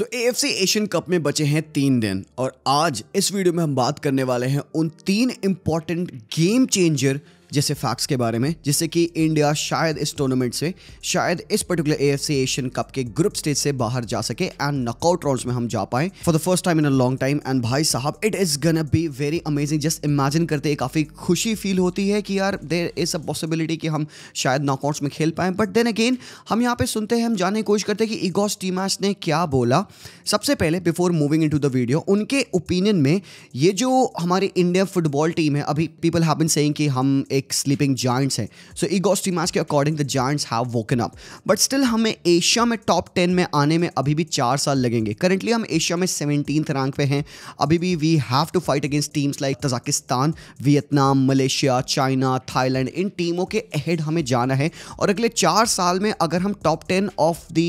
सो सी Asian cup में बचे हैं तीन दिन और आज इस वीडियो में हम बात करने वाले हैं उन तीन इंपॉर्टेंट गेम चेंजर जैसे फैक्ट्स के बारे में जिससे कि इंडिया शायद इस टूर्नामेंट से शायद इस पर्टिकुलर ए एशियन कप के ग्रुप स्टेज से बाहर जा सके एंड नॉकआउट राउंड में हम जा पाए for the first time in a long time and भाई साहब it is gonna be very amazing just imagine करते काफ़ी खुशी फील होती है कि यार देर इज अ पॉसिबिलिटी कि हम शायद नॉकआउट्स में खेल पाए बट देन अगेन हम यहाँ पे सुनते हैं हम जाने की कोशिश करते हैं कि इगोस टीमैश ने क्या बोला सबसे पहले before moving into the video उनके ओपिनियन में ये जो हमारी इंडिया फुटबॉल टीम है अभी पीपल हैव बीन सेइंग कि हम एक एक स्लीपिंग जॉइंट्स हैं सो ईगोस टीमास के according the giants have woken up but still हमें एशिया में टॉप टेन में आने में अभी भी चार साल लगेंगे करेंटली हम एशिया में सेवनटीन रैंक पे हैं अभी भी we have to fight against teams like Tajikistan Vietnam Malaysia China Thailand इन टीमों के अहेड हमें जाना है और अगले चार साल में अगर हम top ten of the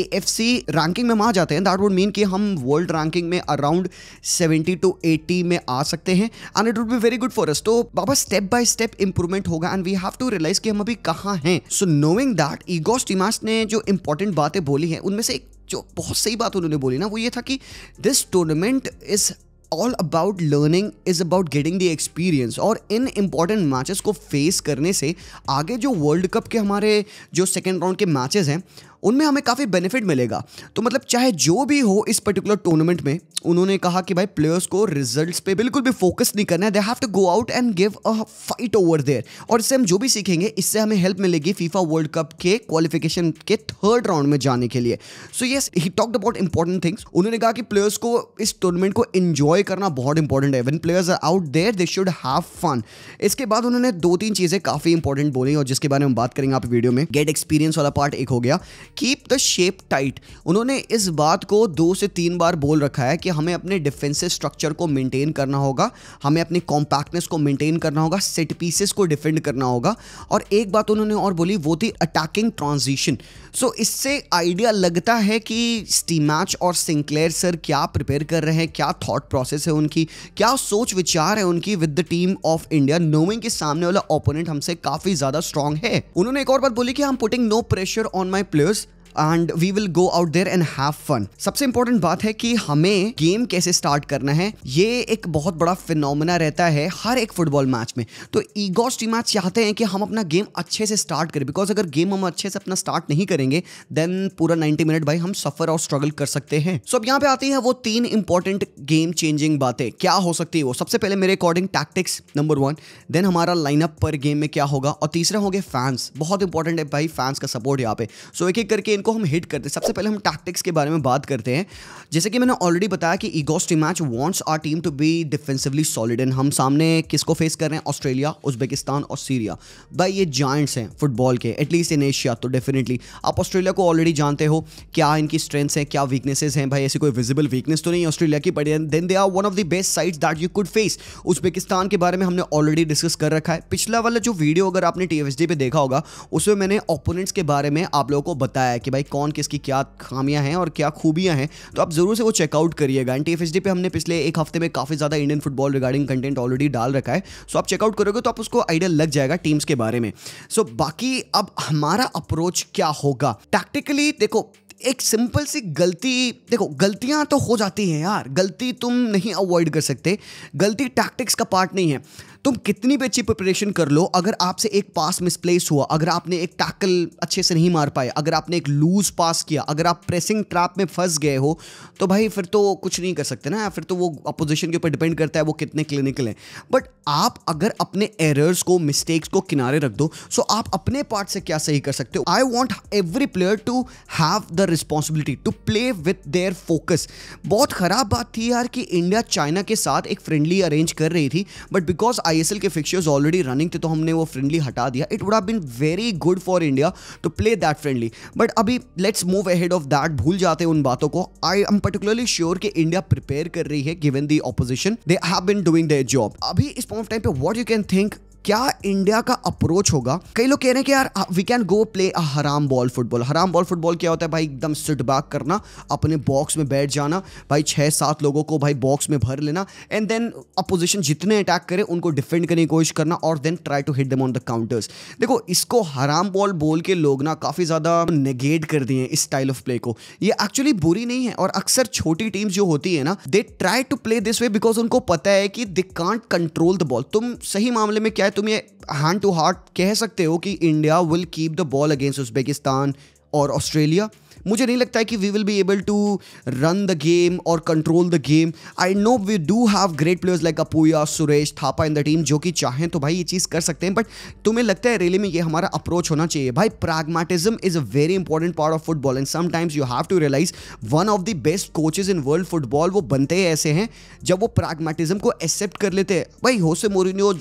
A F C ranking में आ जाते हैं दैट वुड मीन कि हम वर्ल्ड रैंकिंग में अराउंड सेवेंटी टू एटी में आ सकते हैं and it would be very good for us तो बाबा स्टेप बाय स्टेप इंप्रूवमेंट होगा and we have to realize कि हम अभी कहाँ हैं so knowing that Igor Stimac ने जो इंपॉर्टेंट बातें बोली हैं उनमें से एक जो बहुत सही बात उन्होंने बोली ना वो ये था कि this tournament is all about learning is about getting the experience और इन इंपॉर्टेंट मैचेस को फेस करने से आगे जो वर्ल्ड कप के हमारे जो सेकेंड राउंड के मैचेस हैं उनमें हमें काफ़ी बेनिफिट मिलेगा तो मतलब चाहे जो भी हो इस पर्टिकुलर टूर्नामेंट में उन्होंने कहा कि भाई प्लेयर्स को रिजल्ट्स पे बिल्कुल भी फोकस नहीं करना है they have to go out and give a fight over there और इससे हम जो भी सीखेंगे इससे हमें हेल्प मिलेगी फीफा वर्ल्ड कप के क्वालिफिकेशन के थर्ड राउंड में जाने के लिए so yes he talk about important things उन्होंने कहा कि प्लेयर्स को इस टूर्नामेंट को इन्जॉय करना बहुत इंपॉर्टेंट है when players are out there they should have fun इसके बाद उन्होंने दो तीन चीज़ें काफ़ी इंपॉर्टेंट बोली और जिसके बारे में बात करेंगे आप वीडियो में गेट एक्सपीरियंस वाला पार्ट एक हो गया कीप द शेप टाइट उन्होंने इस बात को दो से तीन बार बोल रखा है कि हमें अपने डिफेंसिव स्ट्रक्चर को मेंटेन करना होगा हमें अपनी कॉम्पैक्टनेस को मेंटेन करना होगा सेट पीसेस को डिफेंड करना होगा और एक बात उन्होंने और बोली वो थी अटैकिंग ट्रांजिशन सो इससे आइडिया लगता है कि स्टीमैच और सिंक्लेयर सर क्या प्रिपेयर कर रहे हैं क्या थॉट प्रोसेस है उनकी क्या सोच विचार है उनकी with the team of India knowing के सामने वाला ओपोनेंट हमसे काफ़ी ज़्यादा स्ट्रांग है उन्होंने एक और बात बोली कि I am putting no pressure on my players and we will go out there and have fun सबसे इंपॉर्टेंट बात है कि हमें गेम कैसे स्टार्ट करना है ये एक बहुत बड़ा फिनोमिना रहता है हर एक फुटबॉल मैच में तो ईगोस टीम मैच चाहते हैं कि हम अपना गेम अच्छे से स्टार्ट करें बिकॉज अगर गेम हम अच्छे से अपना स्टार्ट नहीं करेंगे देन पूरा नाइनटी मिनट भाई हम सफर और स्ट्रगल कर सकते हैं सो so, अब यहाँ पे आती है वो तीन इंपॉर्टेंट गेम चेंजिंग बातें क्या हो सकती है वो सबसे पहले मेरे according tactics number one then हमारा लाइनअप पर गेम में क्या होगा और तीसरा होंगे फैंस बहुत इंपॉर्टेंट है भाई फैंस का सपोर्ट यहाँ पे सो so, एक एक करके इन जिनको हम हिट करते हैं सबसे पहले हम टैक्टिक्स के बारे में बात करते हैं जैसे कि मैंने ऑलरेडी बताया कि Igor Stimac wants our team to be defensively solid and हम सामने किसको फेस कर रहे हैं ऑस्ट्रेलिया उज्बेकिस्तान और सीरिया भाई ये जॉइंट्स हैं फुटबॉल के एटलीस्ट इन एशिया तो डेफिनेटली आप ऑस्ट्रेलिया को ऑलरेडी जानते हो क्या इनकी स्ट्रेंथ्स हैं क्या वीकनेसेस हैं भाई ऐसी कोई विजिबल वीकनेस तो नहीं ऑस्ट्रेलिया की but then they are one of the best sides that you could face Uzbekistan के बारे में हमने ऑलरेडी डिस्कस कर रखा है पिछला वाला जो वीडियो अगर आपने टी पे देखा होगा उसमें मैंने ओपोनेंट्स के बारे में आप लोगों को बताया कि भाई कौन किसकी क्या खामियां हैं और क्या खूबियां हैं तो आप ज़रूर से वो चेकआउट करिएगा एंड टी पे हमने पिछले एक हफ्ते में काफ़ी ज़्यादा Indian football regarding content already डाल रखा है सो आप चेकआउट करोगे तो आप उसको आइडिया लग जाएगा टीम्स के बारे में सो बाकी अब हमारा अप्रोच क्या होगा टैक्टिकली देखो एक सिंपल सी गलती देखो गलतियां तो हो जाती हैं यार गलती तुम नहीं अवॉइड कर सकते गलती टैक्टिक्स का पार्ट नहीं है तुम कितनी भी अच्छी प्रिपरेशन कर लो अगर आपसे एक पास मिसप्लेस हुआ अगर आपने एक टैकल अच्छे से नहीं मार पाए अगर आपने एक लूज पास किया अगर आप प्रेसिंग ट्रैप में फंस गए हो तो भाई फिर तो कुछ नहीं कर सकते ना फिर तो वो अपोजिशन के ऊपर डिपेंड करता है वो कितने क्लिनिकल हैं बट आप अगर अपने एरर्स को मिस्टेक्स को किनारे रख दो सो आप अपने पार्ट से क्या सही कर सकते हो I want every player to have the responsibility to play with their focus बहुत खराब बात थी यार कि इंडिया चाइना के साथ एक फ्रेंडली अरेंज कर रही थी बट बिकॉज आई आईएसएल के फिक्चर्स ऑलरेडी रनिंग थे तो हमने वो फ्रेंडली हटा दिया it would have been very good for India to play that friendly but अभी let's move ahead of that भूल जाते उन बातों को आई एम पर्टिकुलरली श्योर कि इंडिया प्रिपेयर कर रही है given the opposition they have been doing their job अभी इस पॉइंट टाइम पे व्हाट यू कैन थिंक क्या इंडिया का अप्रोच होगा कई लोग कह रहे हैं कि यार we can go play a हराम बॉल फुटबॉल हराम बॉल फुटबॉल क्या होता है भाई एकदम सिट बैक करना अपने बॉक्स में बैठ जाना भाई छः सात लोगों को भाई बॉक्स में भर लेना एंड देन अपोजिशन जितने अटैक करे उनको डिफेंड करने की कोशिश करना और then try to hit them on the counters देखो इसको हराम बॉल बोल के लोग ना काफ़ी ज़्यादा नेगेट कर दिए इस स्टाइल ऑफ प्ले को ये एक्चुअली बुरी नहीं है और अक्सर छोटी टीम्स जो होती है ना they try to play this way because उनको पता है कि they can't control the ball तुम सही मामले में क्या है तुम ये हैंड टू हार्ट कह सकते हो कि India will keep the ball against Uzbekistan और ऑस्ट्रेलिया मुझे नहीं लगता है कि we will be able to run the game और control the game I know we do have great players like Apuia Suresh Thapa in the team जो कि चाहें तो भाई ये चीज़ कर सकते हैं बट तुम्हें लगता है रेली में ये हमारा अप्रोच होना चाहिए भाई pragmatism is a very important part of football and sometimes you have to realise one of the best coaches in world football वो बनते ही ऐसे हैं जब वो प्रैग्मेटिज्म को एक्सेप्ट कर लेते हैं भाई होसे मोरिनियो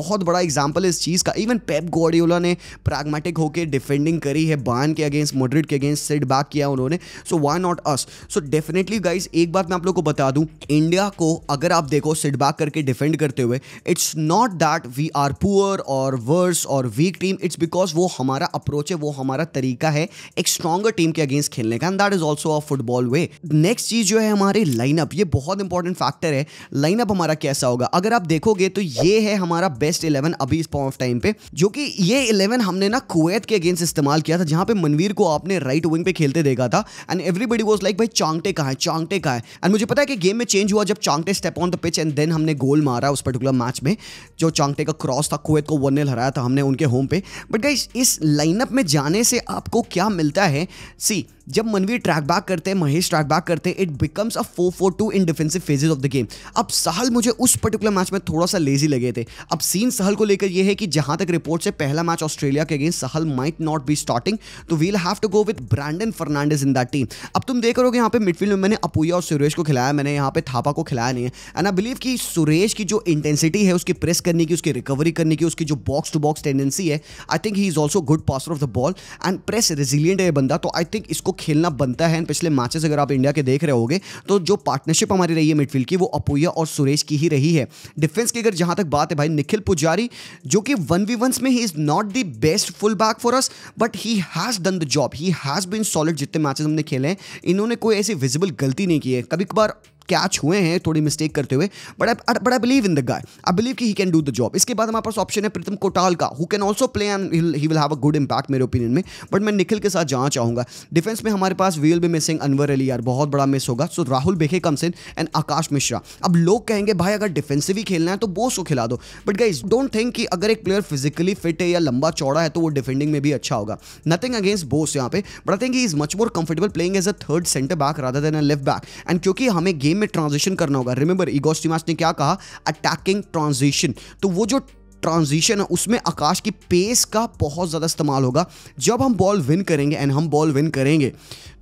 बहुत बड़ा एग्जाम्पल है इस चीज़ का इवन पेप गोडियोला ने प्रैग्मेटिक होकर डिफेंडिंग करी है बान के अगेंस्ट मोड्रिड के अगेंस्ट सेट बैक किया उन्होंने so why not us so definitely guys एक बात मैं आप लोग को बता दूं इंडिया को अगर आप देखो सिडबैक करके डिफेंड करते हुए it's not that we are poor or worse or weak team it's because वो हमारा अप्रोच है वो हमारा तरीका है एक स्ट्रॉगर टीम के अगेंस्ट खेलने का and that is also a football way next चीज जो है हमारे लाइनअप ये बहुत इंपॉर्टेंट फैक्टर है लाइनअप हमारा कैसा होगा अगर आप देखोगे तो ये है हमारा बेस्ट इलेवन अभी इस पॉइंट ऑफ टाइम पे जो कि ये इलेवन हमने ना कुवैत के अगेंस्ट इस्तेमाल किया था जहां पे मनवीर को आपने राइट विंग पे खेलते खेलते देखा था एंड एवरीबडी वॉज लाइक भाई चांगटे कहाँ है चांगटे कहाँ है एंड मुझे पता है कि गेम में चेंज हुआ जब Chhangte step on the pitch and then हमने गोल मारा उस पर्टिकुलर मैच में जो चांगटे का क्रॉस था कुवैत को वन हराया था हमने उनके होम पे बट गाइज इस लाइनअप में जाने से आपको क्या मिलता है सी जब मनवीर ट्रैक बैक करते हैं महेश ट्रैक बैक करते हैं it becomes a four four two in defensive phases of the game अब सहल मुझे उस पर्टिकुलर मैच में थोड़ा सा लेजी लगे थे अब सीन सहल को लेकर यह है कि जहां तक रिपोर्ट से पहला मैच ऑस्ट्रेलिया के against Sahal might not be starting तो we'll have to go with Brandon फर फर्नांडिस इन दैट टीम अब तुम देख रहे हो यहाँ पे मिडफील्ड में मैंने अपूया और सुरेश को खिलाया मैंने यहाँ पे थापा को खिलाया नहीं है एंड आई बिलीव कि सुरेश की जो इंटेंसिटी है उसकी प्रेस करने की उसकी रिकवरी करने की उसकी जो बॉक्स टू बॉक्स टेंडेंसी है I think he is also good passer of the ball and press resilient है बंदा तो आई थिंक इसको खेलना बनता है पिछले मैचेस अगर आप इंडिया के देख रहे होगे तो जो पार्टनरशिप हमारी रही है मिडफील्ड की वो अपूया और सुरेश की ही रही है डिफेंस की अगर जहां तक बात है भाई निखिल पुजारी जो कि वन वी वंस में he is not the best full back for us but he has done the job he has been solid जितने मैचेस हमने खेले हैं इन्होंने कोई ऐसी विजिबल गलती नहीं की है कभी कभार कैच हुए हैं थोड़ी मिस्टेक करते हुए but I but I believe in the guy I believe कि he can do the job इसके बाद हमारे पास ऑप्शन है प्रीतम कोटाल का who can also play and he will have a good impact मेरे ओपिनियन में बट मैं निखिल के साथ जाना चाहूंगा डिफेंस में हमारे पास we will be missing Anwar Ali यार बहुत बड़ा मिस होगा सो राहुल बेखे कम सिंह एंड आकाश मिश्रा अब लोग कहेंगे भाई अगर डिफेंसिव ही खेलना है तो बोस को खिला दो बट गाइज डोंट थिंक कि अगर एक प्लेयर फिजिकली फिट है या लंबा चौड़ा है तो वो डिफेंडिंग में भी अच्छा होगा नथिंग अगेंस्ट बोस यहाँ पे but I think he is much more comfortable playing as a third centre back rather than a left back and क्योंकि हमें गेम में ट्रांजिशन करना होगा रिमेंबर इगोस्टिमास ने क्या कहा अटैकिंग ट्रांजिशन तो वो जो ट्रांजिशन है उसमें आकाश की पेस का बहुत ज़्यादा इस्तेमाल होगा जब हम बॉल विन करेंगे एंड हम बॉल विन करेंगे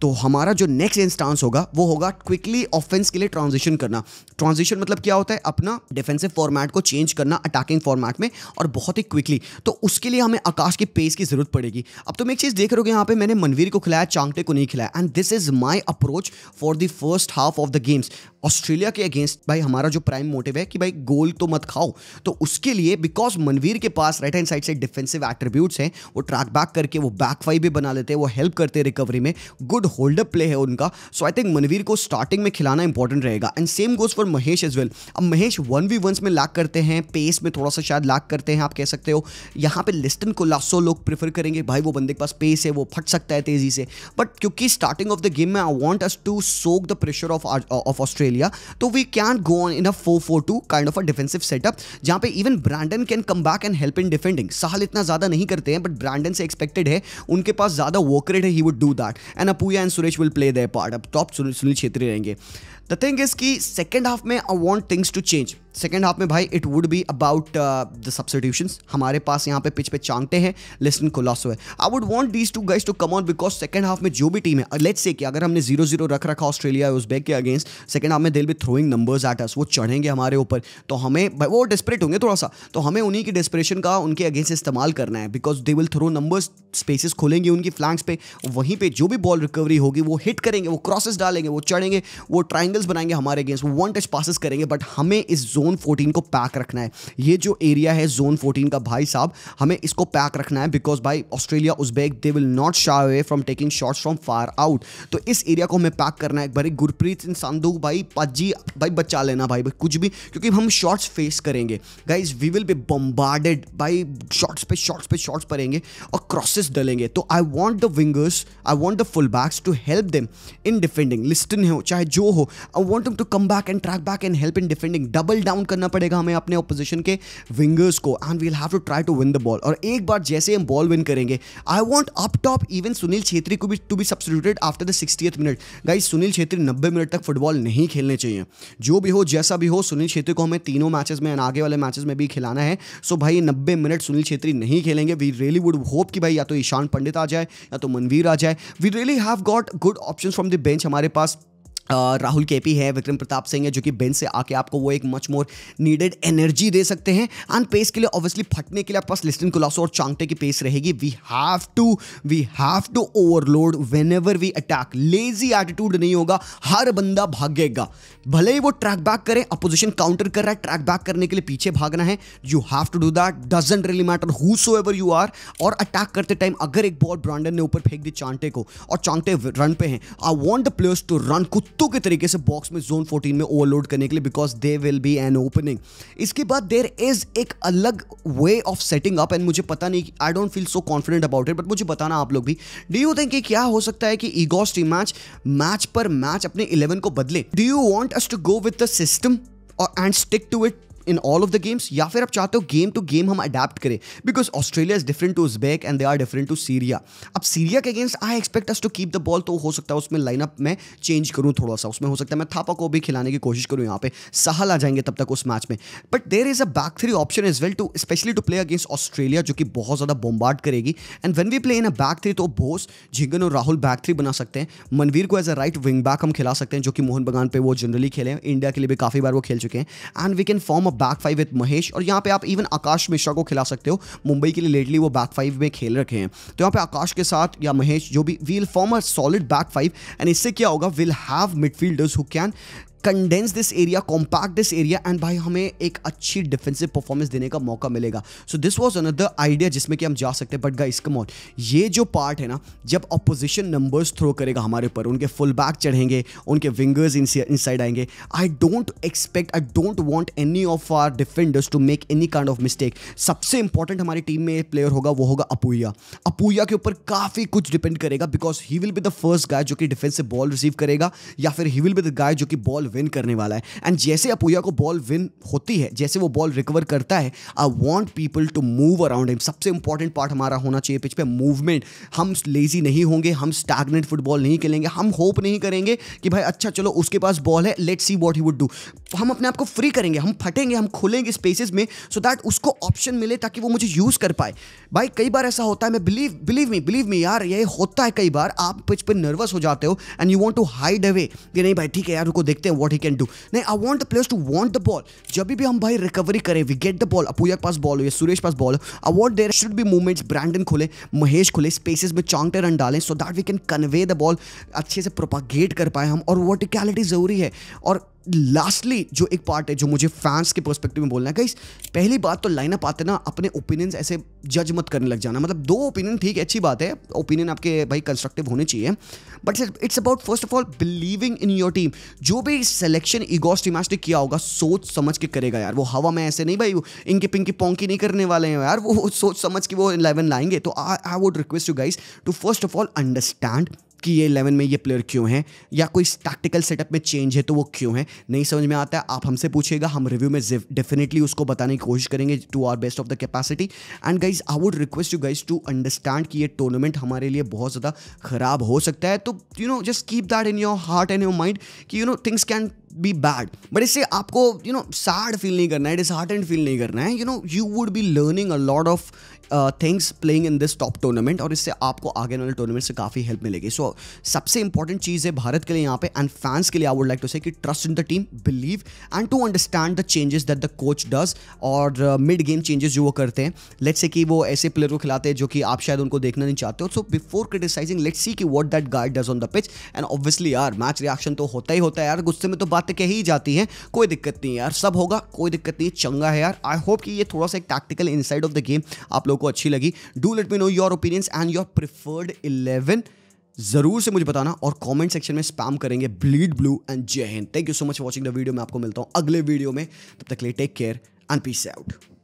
तो हमारा जो नेक्स्ट इंस्टांस होगा वो होगा क्विकली ऑफेंस के लिए ट्रांजिशन करना ट्रांजिशन मतलब क्या होता है अपना डिफेंसिव फॉर्मेट को चेंज करना अटैकिंग फॉर्मेट में और बहुत ही क्विकली तो उसके लिए हमें आकाश के पेस की जरूरत पड़ेगी अब तुम एक चीज़ देख रहे हो यहाँ पे मैंने मनवीर को खिलाया चांगटे को नहीं खिलाया and this is my approach for the first half of the games Australia के अगेंस्ट भाई हमारा जो प्राइम मोटिव है कि भाई गोल तो मत खाओ तो उसके लिए बिकॉज मनवीर के पास राइट हैंड साइड से डिफेंसिव एट्रीब्यूट्स हैं वो ट्रैक बैक करके वो बैक फाइव भी बना लेते हैं वो हेल्प करते हैं रिकवरी में गुड होल्ड अप प्ले है उनका सो आई थिंक मनवीर को स्टार्टिंग में खिलाना इंपॉर्टेंट रहेगा and same goes for Mahesh as well अब महेश वन वी वंस में लैक करते हैं पेस में थोड़ा सा शायद लैक करते हैं आप कह सकते हो यहाँ पे लिस्टन को लास्टो लोग प्रेफर करेंगे भाई वो बंदे के पास पेस है वो फट सकता है तेजी से बट क्योंकि स्टार्टिंग ऑफ द गेम में I want us to soak the pressure off of Australia तो we can go on in a four four two kind of a defensive setup जहाँ पे even Brandon can come back and help in defending Sahal इतना ज़्यादा नहीं करते हैं but Brandon से expected है उनके पास ज़्यादा वर्क रेट है he would do that and Apuia मलिंगा and Suresh will play the part अब टॉप तो सुनील छेत्री रहेंगे द थिंग इज की सेकेंड हाफ में I want things to change second half में भाई it would be about the substitution हमारे पास यहाँ पे पिच पे चांगते हैं लिस्टन कोलासो है I would want these two guys to come on because second half में जो भी टीम है लेट्स uh, से कि अगर हमने जीरो जीरो रख रखा ऑस्ट्रेलिया उजबेक के अगेंस्ट सेकंड हाफ में दिल भी थ्रोइंग नंबर्स एट अस वो चढ़ेंगे हमारे ऊपर तो हमें वो डिस्परेट होंगे थोड़ा सा तो हमें उन्हीं की डिस्परेशन का उनके अगेंस्ट इस्तेमाल करना है because they will throw numbers spaces खोलेंगे उनकी फ्लैंक्स पे वहीं पे जो भी बॉल रिकवरी होगी वो हिट करेंगे वो क्रॉसेस डालेंगे वो चढ़ेंगे वो ट्राइंगल्स बनाएंगे हमारे अगेंस्ट वो वन टच पासिस करेंगे बट हमें इस जोन जोन फोर्टीन को पैक रखना है ये जो एरिया है जोन फोर्टीन का भाई साहब हमें इसको पैक रखना है बिकॉज भाई Australia Uzbek they will not shy away from taking shots from far out तो इस एरिया को हमें पैक करना है भाई गुरप्रीत सिंह संधु भाई पाजी भाई बचा लेना भाई भाई कुछ भी क्योंकि हम शॉर्ट्स फेस करेंगे guys we will be bombarded by shots पे शॉर्ट्स पे शॉर्ट्स पड़ेंगे और क्रॉसेस डलेंगे तो I want the wingers I want the full backs to help them in defending Liston हो चाहे जो हो I want to come back and track back and help in defending double down करना पड़ेगा हमें अपने ओपोजिशन के विंगर्स को and we'll have to try to win the ball और एक बार जैसे हम बॉल विन करेंगे I want up top even Sunil Chhetri को भी to be substituted after the sixtieth minute guys Sunil Chhetri नब्बे मिनट तक फुटबॉल नहीं खेलने चाहिए जो भी हो जैसा भी हो सुनील छेत्री को हमें तीनों मैचेस में आगे वाले मैचेस में भी खिलाना है सो so भाई नब्बे मिनट सुनील छेत्री नहीं खेलेंगे वी रियली वुड होप कि भाई या तो ईशान पंडित आ जाए या तो मनवीर आ जाए we really have got good option from the bench हमारे पास राहुल केपी है विक्रम प्रताप सिंह है जो कि बेंच से आके आपको वो एक मच मोर नीडेड एनर्जी दे सकते हैं एंड पेस के लिए ऑब्वियसली फटने के लिए आपके पास लिस्टिन कुलासो और चांगटे की पेस रहेगी we have to we have to overload whenever we attack lazy attitude नहीं होगा हर बंदा भागेगा भले ही वो ट्रैक बैक करे अपोजिशन काउंटर कर रहा है ट्रैक बैक करने के लिए पीछे भागना है you have to do that doesn't really matter whosoever you are और अटैक करते टाइम अगर एक बॉल ब्रांडन ने ऊपर फेंक दी चांटे को और चांगटे रन पे हैं I want the players to run कुछ कुत्तों के तरीके से बॉक्स में जोन 14 में ओवरलोड करने के लिए because they will be an opening इसके बाद देर इज एक अलग way of setting up and मुझे पता नहीं I don't feel so confident about it but मुझे बताना आप लोग भी डू यू थिंक क्या हो सकता है कि ईगोस टीम मैच मैच पर मैच अपने इलेवन को बदले do you want us to go with the system or and stick to it in all of the games या फिर आप चाहते हो गेम टू गेम हम अडेप्ट करें because Australia is different to Uzbek and they are different to Syria अब Syria के against I expect us to keep the ball तो हो सकता है उसमें लाइनअप में चेंज करूँ थोड़ा सा उसमें हो सकता है मैं थापा को भी खिलाने की कोशिश करूँ यहाँ पे सहल आ जाएंगे तब तक उस मैच में but there is a back three option is well to specially to play against Australia जो कि बहुत ज़्यादा बॉम्बार्ड करेगी and when we play in a back three तो बोस झिंगन और राहुल बैक थ्री बना सकते हैं मनवीर को as a right wing back हम खिला सकते हैं जो कि मोहन बगान पे वो जनरली खेले हैं इंडिया के लिए भी काफ़ी बार वो खेल चुके हैं and we can form a back five with Mahesh और यहाँ पे आप इवन आकाश मिश्रा को खिला सकते हो मुंबई के लिए लेटली वो बैक फाइव में खेल रखे हैं तो यहाँ पे आकाश के साथ या महेश जो भी we'll form a solid back five and इससे क्या होगा will have midfielders who can condense this area compact this area and भाई हमें एक अच्छी डिफेंसिव परफॉर्मेंस देने का मौका मिलेगा so this was another idea जिसमें कि हम जा सकते हैं बट गाइस कम ऑन ये जो पार्ट है ना जब अपोजिशन नंबर्स थ्रो करेगा हमारे ऊपर उनके फुल बैक चढ़ेंगे उनके विंगर्स इन साइड आएंगे I don't expect I don't want any of our defenders to make any kind of mistake सबसे इंपॉर्टेंट हमारी टीम में प्लेयर होगा वो होगा अपूया अपूया के ऊपर काफ़ी कुछ डिपेंड करेगा because he will be the first guy जो कि डिफेंसिव बॉल रिसीव करेगा या फिर he will be the guy जो कि बॉल विन करने वाला है एंड जैसे अपूया को बॉल विन होती है जैसे वो बॉल रिकवर करता है I want people to move around him सबसे इंपॉर्टेंट पार्ट हमारा होना चाहिए पिच पे मूवमेंट हम लेजी नहीं होंगे हम स्टैगनेंट फुटबॉल नहीं खेलेंगे हम होप नहीं करेंगे कि भाई अच्छा चलो उसके पास बॉल है let see what he would do हम अपने आप को फ्री करेंगे हम फटेंगे हम खोलेंगे स्पेसेस में सो so दैट उसको ऑप्शन मिले ताकि वो मुझे यूज़ कर पाए भाई कई बार ऐसा होता है मैं believe believe me believe me यार ये होता है कई बार आप पिच पर नर्वस हो जाते हो and you want to hide away कि नहीं भाई ठीक है यार रुको देखते हैं वॉट ही कैन डू नहीं I want the players to want the ball जब भी हम भाई रिकवरी करें we get the ball Apuia के पास बॉल हो या सुरेश पास बॉल हो I want there should be movements Brandon खोले महेश खोले स्पेसिस में चौंकते रन डालें so that we can convey the ball अच्छे से प्रोपागेट कर पाए हम और वर्टिकलिटी ज़रूरी है और लास्टली जो एक पार्ट है जो मुझे फैंस के परस्पेक्टिव में बोलना है गाइस पहली बात तो लाइनअप आते ना अपने ओपिनियंस ऐसे जज मत करने लग जाना मतलब दो ओपिनियन ठीक है अच्छी बात है ओपिनियन आपके भाई कंस्ट्रक्टिव होने चाहिए but it's about first of all believing in your team जो भी सिलेक्शन इगोस टिमास ने किया होगा सोच समझ के करेगा यार वो हवा में ऐसे नहीं भाई इनके पिंकी पोंकी नहीं करने वाले हैं यार वो सोच समझ के वो इलेवन लाएंगे तो I would request you guys to first of all understand कि ये इलेवन में ये प्लेयर क्यों हैं या कोई टैक्टिकल सेटअप में चेंज है तो वो क्यों है नहीं समझ में आता है आप हमसे पूछेगा हम रिव्यू में डेफिनेटली उसको बताने की कोशिश करेंगे to our best of the capacity and guys I would request you guys to understand कि ये टूर्नामेंट हमारे लिए बहुत ज़्यादा ख़राब हो सकता है तो you know just keep that in your heart and your mind कि you know things can be bad but इससे आपको यू नो सैड फील नहीं करना है डिसहार्टेंड एंड फील नहीं करना है you know you would be learning a lot of things playing in this top tournament और इससे आपको आगे वाले टूर्नामेंट से काफ़ी हेल्प मिलेगी सो so, सबसे इंपॉर्टेंट चीज़ है भारत के लिए यहाँ पे एंड फैंस के लिए I would like to say कि trust in the team believe and to understand the changes that the coach does और मिड गेम चेंजेस जो वो करते हैं लेट्स से कि वो ऐसे प्लेयर को खिलाते हैं जो कि आप शायद उनको देखना नहीं चाहते हो so before criticizing let's see कि what that guide does on the pitch and obviously यार मैच रिएक्शन तो होता ही होता है यार गुस्से में तो बातें कह ही जाती हैं कोई दिक्कत नहीं यार सब होगा कोई दिक्कत नहीं चंगा है यार आई होप कि ये थोड़ा सा एक tactical inside of the game आप लोग को अच्छी लगी do let me know your opinions and your preferred eleven जरूर से मुझे बताना और कमेंट सेक्शन में स्पैम करेंगे ब्लीड ब्लू एंड जय Hind thank you so much watching the video मैं आपको मिलता हूँ अगले वीडियो में तब तक ले take care and peace out